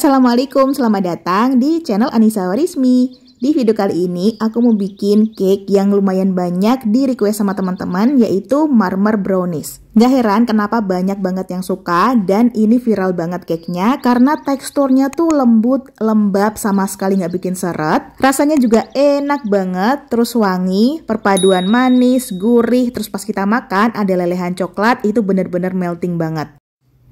Assalamualaikum, selamat datang di channel Anissa Warismi. Di video kali ini aku mau bikin cake yang lumayan banyak di request sama teman-teman yaitu marmer brownies. Gak heran kenapa banyak banget yang suka dan ini viral banget cake-nya karena teksturnya tuh lembut, lembab, sama sekali gak bikin seret. Rasanya juga enak banget, terus wangi, perpaduan manis, gurih, terus pas kita makan ada lelehan coklat itu bener-bener melting banget.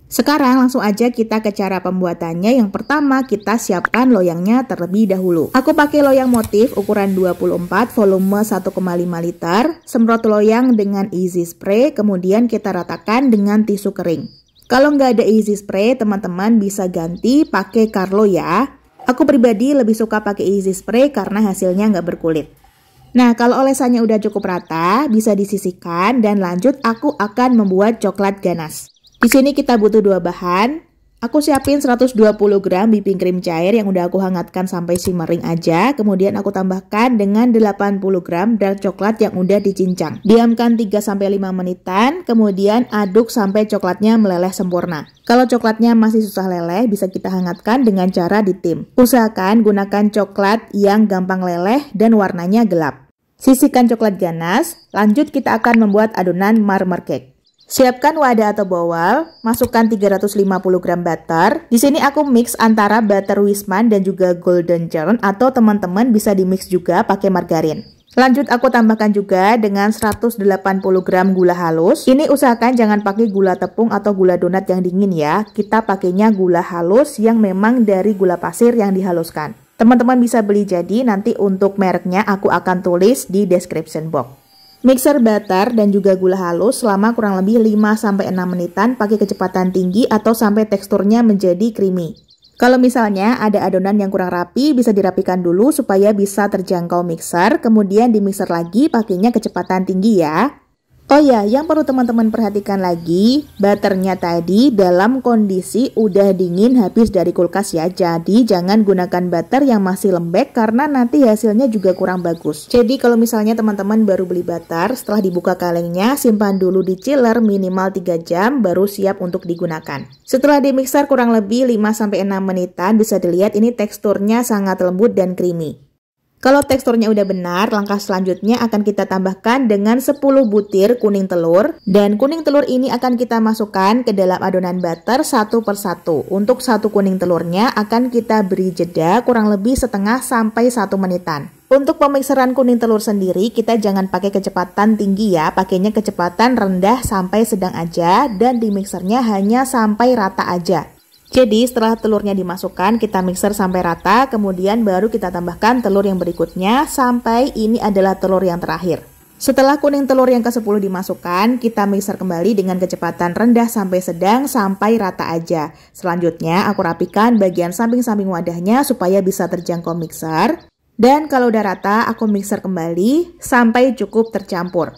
Sekarang langsung aja kita ke cara pembuatannya. Yang pertama kita siapkan loyangnya terlebih dahulu. Aku pakai loyang motif ukuran 24 volume 1,5 liter. Semprot loyang dengan easy spray kemudian kita ratakan dengan tisu kering. Kalau nggak ada easy spray teman-teman bisa ganti pakai Carlo ya. Aku pribadi lebih suka pakai easy spray karena hasilnya nggak berkulit. Nah, kalau olesannya udah cukup rata, bisa disisihkan dan lanjut aku akan membuat coklat ganas. Di sini kita butuh dua bahan. Aku siapin 120 gram whipping cream cair yang udah aku hangatkan sampai simmering aja. Kemudian aku tambahkan dengan 80 gram dark coklat yang udah dicincang. Diamkan 3-5 menitan, kemudian aduk sampai coklatnya meleleh sempurna. Kalau coklatnya masih susah leleh, bisa kita hangatkan dengan cara ditim. Usahakan gunakan coklat yang gampang leleh dan warnanya gelap. Sisihkan coklat ganas, lanjut kita akan membuat adonan marmer cake. Siapkan wadah atau bowl, masukkan 350 gram butter. Di sini aku mix antara butter Wisman dan juga golden churn atau teman-teman bisa di mix juga pakai margarin. Lanjut aku tambahkan juga dengan 180 gram gula halus. Ini usahakan jangan pakai gula tepung atau gula donat yang dingin ya. Kita pakainya gula halus yang memang dari gula pasir yang dihaluskan. Teman-teman bisa beli jadi nanti untuk mereknya aku akan tulis di description box. Mixer butter dan juga gula halus selama kurang lebih 5-6 menitan pakai kecepatan tinggi atau sampai teksturnya menjadi creamy. Kalau misalnya ada adonan yang kurang rapi, bisa dirapikan dulu supaya bisa terjangkau mixer, kemudian dimixer lagi pakainya kecepatan tinggi ya. Oh ya, yang perlu teman-teman perhatikan lagi, butternya tadi dalam kondisi udah dingin habis dari kulkas ya. Jadi jangan gunakan butter yang masih lembek karena nanti hasilnya juga kurang bagus. Jadi kalau misalnya teman-teman baru beli butter, setelah dibuka kalengnya, simpan dulu di chiller minimal 3 jam baru siap untuk digunakan. Setelah dimixer kurang lebih 5-6 menitan, bisa dilihat ini teksturnya sangat lembut dan creamy. Kalau teksturnya udah benar, langkah selanjutnya akan kita tambahkan dengan 10 butir kuning telur. Dan kuning telur ini akan kita masukkan ke dalam adonan butter satu persatu. Untuk satu kuning telurnya akan kita beri jeda kurang lebih setengah sampai satu menitan. Untuk pemikseran kuning telur sendiri, kita jangan pakai kecepatan tinggi ya, pakainya kecepatan rendah sampai sedang aja dan di mixernya hanya sampai rata aja. Jadi setelah telurnya dimasukkan, kita mixer sampai rata, kemudian baru kita tambahkan telur yang berikutnya sampai ini adalah telur yang terakhir. Setelah kuning telur yang ke-10 dimasukkan, kita mixer kembali dengan kecepatan rendah sampai sedang sampai rata aja. Selanjutnya, aku rapikan bagian samping-samping wadahnya supaya bisa terjangkau mixer. Dan kalau udah rata, aku mixer kembali sampai cukup tercampur.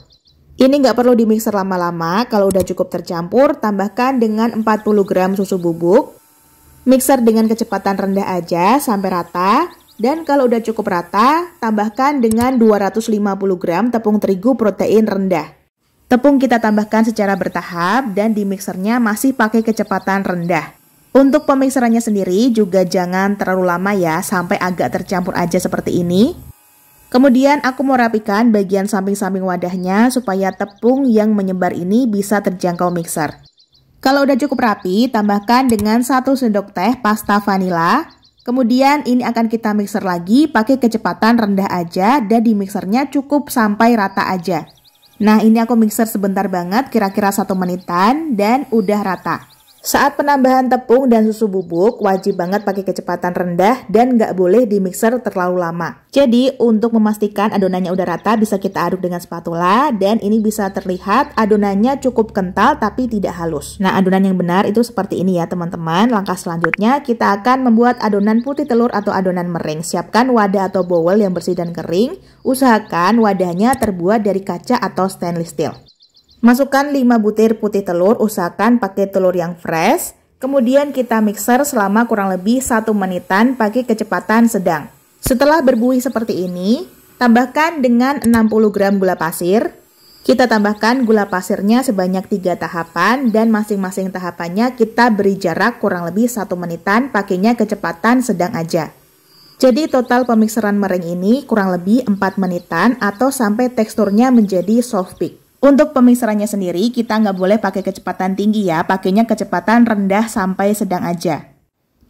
Ini nggak perlu dimixer lama-lama, kalau udah cukup tercampur, tambahkan dengan 40 gram susu bubuk, Mixer dengan kecepatan rendah aja sampai rata. Dan kalau udah cukup rata, tambahkan dengan 250 gram tepung terigu protein rendah. Tepung kita tambahkan secara bertahap dan di mixernya masih pakai kecepatan rendah. Untuk pemixerannya sendiri juga jangan terlalu lama ya, sampai agak tercampur aja seperti ini. Kemudian aku mau rapikan bagian samping-samping wadahnya supaya tepung yang menyebar ini bisa terjangkau mixer. Kalau udah cukup rapi, tambahkan dengan 1 sendok teh pasta vanila. Kemudian ini akan kita mixer lagi pakai kecepatan rendah aja dan di mixernya cukup sampai rata aja. Nah ini aku mixer sebentar banget kira-kira 1 menitan dan udah rata. Saat penambahan tepung dan susu bubuk, wajib banget pakai kecepatan rendah dan nggak boleh di mixer terlalu lama. Jadi, untuk memastikan adonannya udah rata, bisa kita aduk dengan spatula dan ini bisa terlihat adonannya cukup kental tapi tidak halus. Nah, adonan yang benar itu seperti ini ya teman-teman. Langkah selanjutnya, kita akan membuat adonan putih telur atau adonan mering. Siapkan wadah atau bowl yang bersih dan kering. Usahakan wadahnya terbuat dari kaca atau stainless steel. Masukkan 5 butir putih telur, usahakan pakai telur yang fresh. Kemudian kita mixer selama kurang lebih 1 menitan pakai kecepatan sedang. Setelah berbuih seperti ini, tambahkan dengan 60 gram gula pasir. Kita tambahkan gula pasirnya sebanyak 3 tahapan dan masing-masing tahapannya kita beri jarak kurang lebih 1 menitan pakainya kecepatan sedang aja. Jadi total pemikseran mereng ini kurang lebih 4 menitan atau sampai teksturnya menjadi soft peak. Untuk pemisarannya sendiri, kita nggak boleh pakai kecepatan tinggi ya, pakainya kecepatan rendah sampai sedang aja.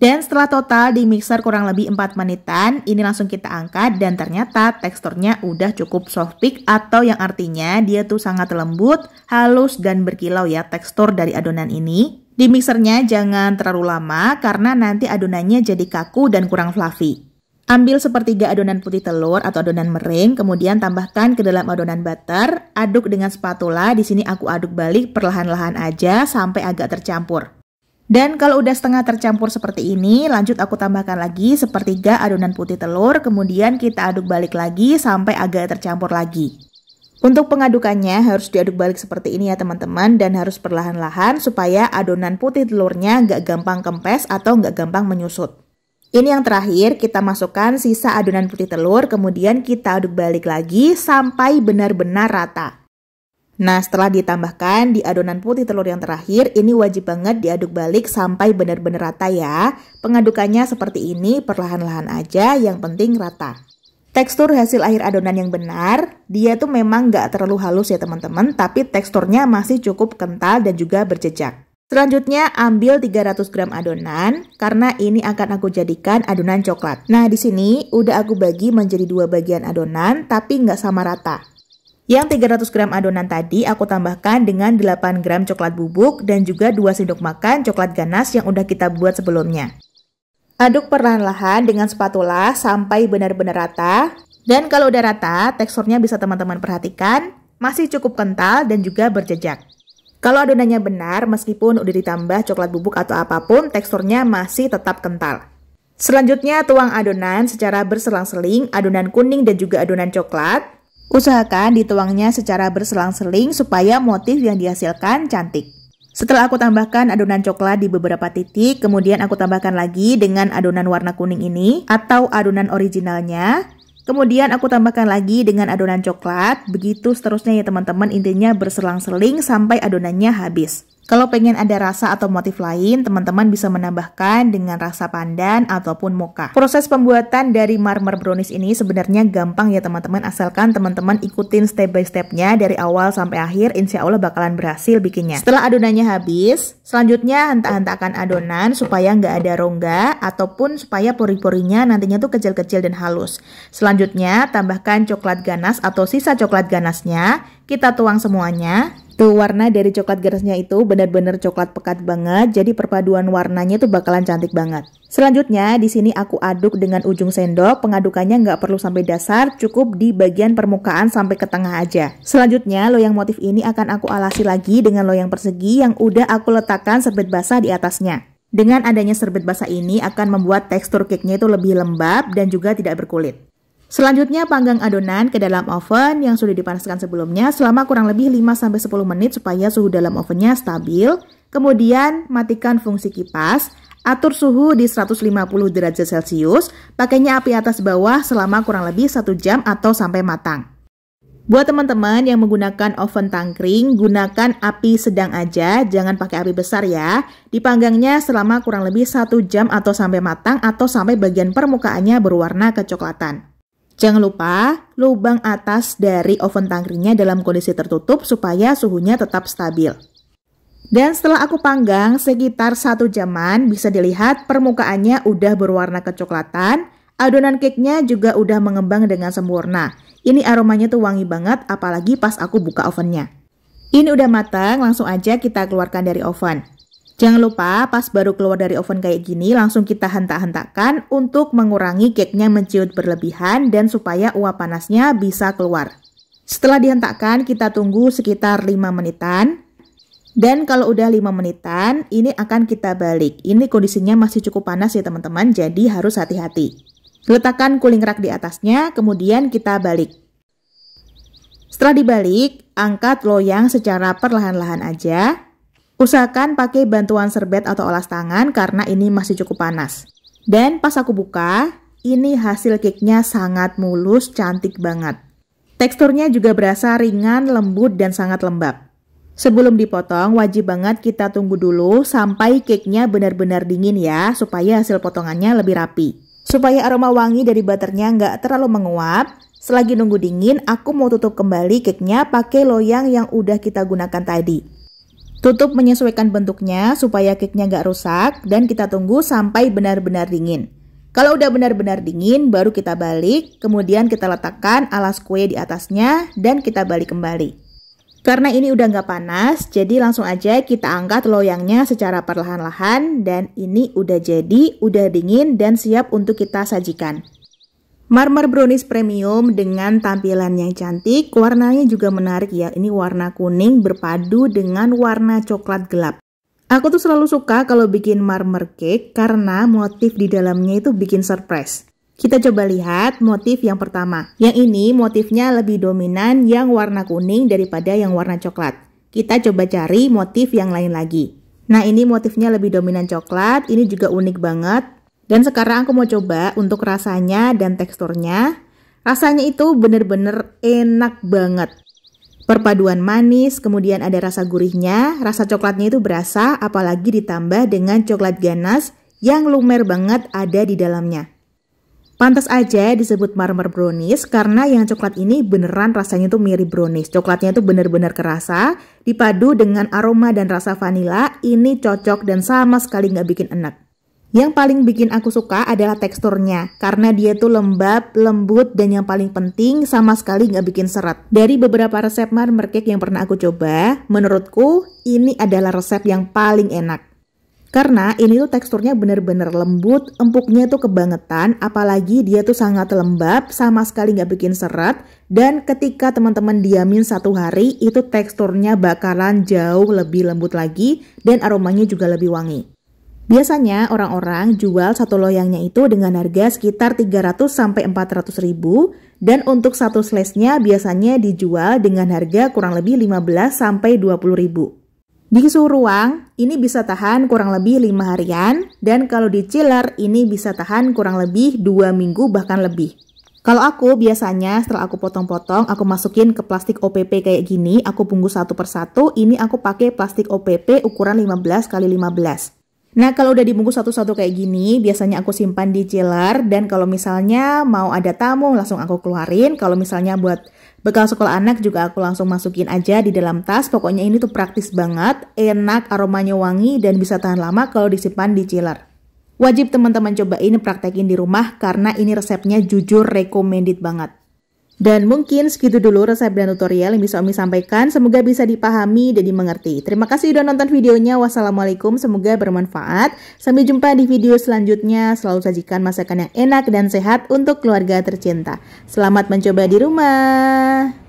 Dan setelah total di mixer kurang lebih 4 menitan, ini langsung kita angkat dan ternyata teksturnya udah cukup soft peak atau yang artinya dia tuh sangat lembut, halus dan berkilau ya tekstur dari adonan ini. Di mixernya jangan terlalu lama karena nanti adonannya jadi kaku dan kurang fluffy. Ambil sepertiga adonan putih telur atau adonan mering, kemudian tambahkan ke dalam adonan butter, aduk dengan spatula. Di sini aku aduk balik perlahan-lahan aja sampai agak tercampur. Dan kalau udah setengah tercampur seperti ini, lanjut aku tambahkan lagi sepertiga adonan putih telur, kemudian kita aduk balik lagi sampai agak tercampur lagi. Untuk pengadukannya harus diaduk balik seperti ini ya teman-teman dan harus perlahan-lahan supaya adonan putih telurnya gak gampang kempes atau gak gampang menyusut. Ini yang terakhir, kita masukkan sisa adonan putih telur, kemudian kita aduk balik lagi sampai benar-benar rata. Nah, setelah ditambahkan di adonan putih telur yang terakhir, ini wajib banget diaduk balik sampai benar-benar rata ya. Pengadukannya seperti ini, perlahan-lahan aja, yang penting rata. Tekstur hasil akhir adonan yang benar, dia tuh memang nggak terlalu halus ya teman-teman, tapi teksturnya masih cukup kental dan juga berjejak. Selanjutnya ambil 300 gram adonan karena ini akan aku jadikan adonan coklat. Nah di sini udah aku bagi menjadi dua bagian adonan tapi nggak sama rata. Yang 300 gram adonan tadi aku tambahkan dengan 8 gram coklat bubuk dan juga 2 sendok makan coklat ganas yang udah kita buat sebelumnya. Aduk perlahan-lahan dengan spatula sampai benar-benar rata. Dan kalau udah rata, teksturnya bisa teman-teman perhatikan, masih cukup kental dan juga berjejak. Kalau adonannya benar, meskipun udah ditambah coklat bubuk atau apapun, teksturnya masih tetap kental. Selanjutnya, tuang adonan secara berselang-seling, adonan kuning dan juga adonan coklat. Usahakan dituangnya secara berselang-seling supaya motif yang dihasilkan cantik. Setelah aku tambahkan adonan coklat di beberapa titik, kemudian aku tambahkan lagi dengan adonan warna kuning ini atau adonan originalnya. Kemudian aku tambahkan lagi dengan adonan coklat, begitu seterusnya ya teman-teman, intinya berselang-seling sampai adonannya habis. Kalau pengen ada rasa atau motif lain, teman-teman bisa menambahkan dengan rasa pandan ataupun mocha. Proses pembuatan dari marmer brownies ini sebenarnya gampang ya teman-teman, asalkan teman-teman ikutin step by stepnya dari awal sampai akhir, insya Allah bakalan berhasil bikinnya. Setelah adonannya habis, selanjutnya hentak-hentakan adonan supaya nggak ada rongga ataupun supaya pori-porinya nantinya tuh kecil-kecil dan halus. Selanjutnya, tambahkan coklat ganas atau sisa coklat ganasnya, kita tuang semuanya tuh warna dari coklat gersnya itu benar-benar coklat pekat banget, jadi perpaduan warnanya tuh bakalan cantik banget. Selanjutnya, di sini aku aduk dengan ujung sendok, pengadukannya nggak perlu sampai dasar, cukup di bagian permukaan sampai ke tengah aja. Selanjutnya, loyang motif ini akan aku alasi lagi dengan loyang persegi yang udah aku letakkan serbet basah di atasnya. Dengan adanya serbet basah ini akan membuat tekstur cake-nya itu lebih lembab dan juga tidak berkulit. Selanjutnya panggang adonan ke dalam oven yang sudah dipanaskan sebelumnya selama kurang lebih 5-10 menit supaya suhu dalam ovennya stabil. Kemudian matikan fungsi kipas, atur suhu di 150 derajat Celcius, pakainya api atas bawah selama kurang lebih 1 jam atau sampai matang. Buat teman-teman yang menggunakan oven tangkring, gunakan api sedang aja, jangan pakai api besar ya. Dipanggangnya selama kurang lebih 1 jam atau sampai matang atau sampai bagian permukaannya berwarna kecoklatan. Jangan lupa, lubang atas dari oven tangkringnya dalam kondisi tertutup supaya suhunya tetap stabil. Dan setelah aku panggang sekitar satu jaman, bisa dilihat permukaannya udah berwarna kecoklatan, adonan cake-nya juga udah mengembang dengan sempurna. Ini aromanya tuh wangi banget, apalagi pas aku buka ovennya. Ini udah matang, langsung aja kita keluarkan dari oven. Jangan lupa pas baru keluar dari oven kayak gini langsung kita hentak-hentakkan untuk mengurangi cake-nya menciut berlebihan dan supaya uap panasnya bisa keluar. Setelah dihentakkan kita tunggu sekitar 5 menitan. Dan kalau udah 5 menitan ini akan kita balik. Ini kondisinya masih cukup panas ya teman-teman jadi harus hati-hati. Letakkan cooling rack di atasnya kemudian kita balik. Setelah dibalik, angkat loyang secara perlahan-lahan aja Usahakan pakai bantuan serbet atau olas tangan karena ini masih cukup panas. Dan pas aku buka, ini hasil cake-nya sangat mulus, cantik banget. Teksturnya juga berasa ringan, lembut, dan sangat lembab. Sebelum dipotong, wajib banget kita tunggu dulu sampai cake-nya benar-benar dingin ya, supaya hasil potongannya lebih rapi. Supaya aroma wangi dari butternya nggak terlalu menguap, selagi nunggu dingin, aku mau tutup kembali cake-nya pakai loyang yang udah kita gunakan tadi. Tutup menyesuaikan bentuknya supaya cake-nya nggak rusak dan kita tunggu sampai benar-benar dingin. Kalau udah benar-benar dingin, baru kita balik, kemudian kita letakkan alas kue di atasnya dan kita balik kembali. Karena ini udah nggak panas, jadi langsung aja kita angkat loyangnya secara perlahan-lahan dan ini udah jadi, udah dingin dan siap untuk kita sajikan. Marmer brownies premium dengan tampilan yang cantik, warnanya juga menarik ya. Ini warna kuning berpadu dengan warna coklat gelap. Aku tuh selalu suka kalau bikin marmer cake karena motif di dalamnya itu bikin surprise. Kita coba lihat motif yang pertama. Yang ini motifnya lebih dominan yang warna kuning daripada yang warna coklat. Kita coba cari motif yang lain lagi. Nah ini motifnya lebih dominan coklat, ini juga unik banget dan sekarang aku mau coba untuk rasanya dan teksturnya. Rasanya itu bener-bener enak banget. Perpaduan manis, kemudian ada rasa gurihnya, rasa coklatnya itu berasa, apalagi ditambah dengan coklat ganas yang lumer banget ada di dalamnya. Pantas aja disebut marmer brownies karena yang coklat ini beneran rasanya tuh mirip brownies. Coklatnya tuh bener-bener kerasa, dipadu dengan aroma dan rasa vanila, ini cocok dan sama sekali nggak bikin enak. Yang paling bikin aku suka adalah teksturnya, karena dia tuh lembab, lembut, dan yang paling penting sama sekali nggak bikin seret. Dari beberapa resep marmer cake yang pernah aku coba, menurutku ini adalah resep yang paling enak. Karena ini tuh teksturnya bener-bener lembut, empuknya tuh kebangetan, apalagi dia tuh sangat lembab, sama sekali nggak bikin serat. dan ketika teman-teman diamin satu hari, itu teksturnya bakalan jauh lebih lembut lagi, dan aromanya juga lebih wangi. Biasanya orang-orang jual satu loyangnya itu dengan harga sekitar 300 sampai 400 ribu dan untuk satu slice nya biasanya dijual dengan harga kurang lebih 15 sampai 20 ribu. Di suhu ruang, ini bisa tahan kurang lebih 5 harian dan kalau di chiller ini bisa tahan kurang lebih 2 minggu bahkan lebih. Kalau aku biasanya setelah aku potong-potong, aku masukin ke plastik OPP kayak gini, aku bungkus satu persatu, ini aku pakai plastik OPP ukuran 15 kali 15. Nah, kalau udah dibungkus satu-satu kayak gini, biasanya aku simpan di chiller dan kalau misalnya mau ada tamu langsung aku keluarin. Kalau misalnya buat bekal sekolah anak juga aku langsung masukin aja di dalam tas. Pokoknya ini tuh praktis banget, enak, aromanya wangi dan bisa tahan lama kalau disimpan di chiller. Wajib teman-teman cobain praktekin di rumah karena ini resepnya jujur recommended banget. Dan mungkin segitu dulu resep dan tutorial yang bisa Omi sampaikan. Semoga bisa dipahami dan dimengerti. Terima kasih sudah nonton videonya. Wassalamualaikum, semoga bermanfaat. Sampai jumpa di video selanjutnya. Selalu sajikan masakan yang enak dan sehat untuk keluarga tercinta. Selamat mencoba di rumah.